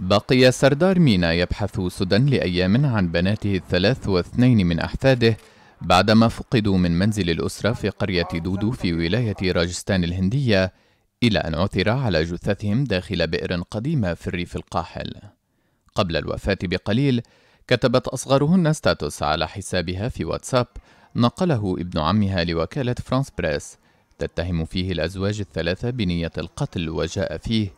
بقي سردار مينا يبحث سدى لأيام عن بناته الثلاث واثنين من أحفاده بعدما فقدوا من منزل الأسرة في قرية دودو في ولاية راجستان الهندية إلى أن عثر على جثثهم داخل بئر قديمة في الريف القاحل قبل الوفاة بقليل كتبت أصغرهن ستاتوس على حسابها في واتساب نقله ابن عمها لوكالة فرانس بريس تتهم فيه الأزواج الثلاثة بنية القتل وجاء فيه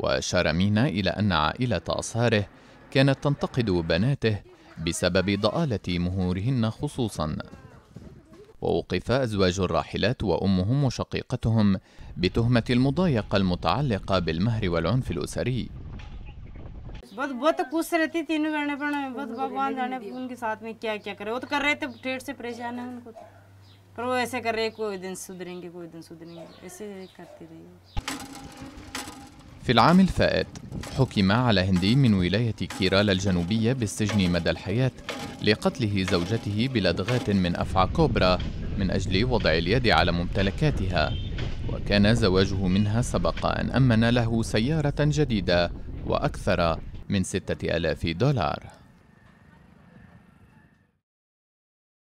وأشار مينا إلى أن عائلة أصهاره كانت تنتقد بناته بسبب ضآلة مهورهن خصوصا ووقف أزواج الراحلات وأمهم وشقيقتهم بتهمة المضايقة المتعلقة بالمهر والعنف الأسري पर वो ऐसे कर रहे कोई दिन सुधरेंगे कोई दिन सुधरेंगे ऐसे करते रहिए في العام الفائت حكم على هندي من ولاية كيرالا الجنوبية بالسجن مدى الحياة لقتله زوجته بلدغات من أفعى كوبرا من أجل وضع اليد على ممتلكاتها وكان زواجه منها سبق أن أمن له سيارة جديدة وأكثر من ستة ألاف دولار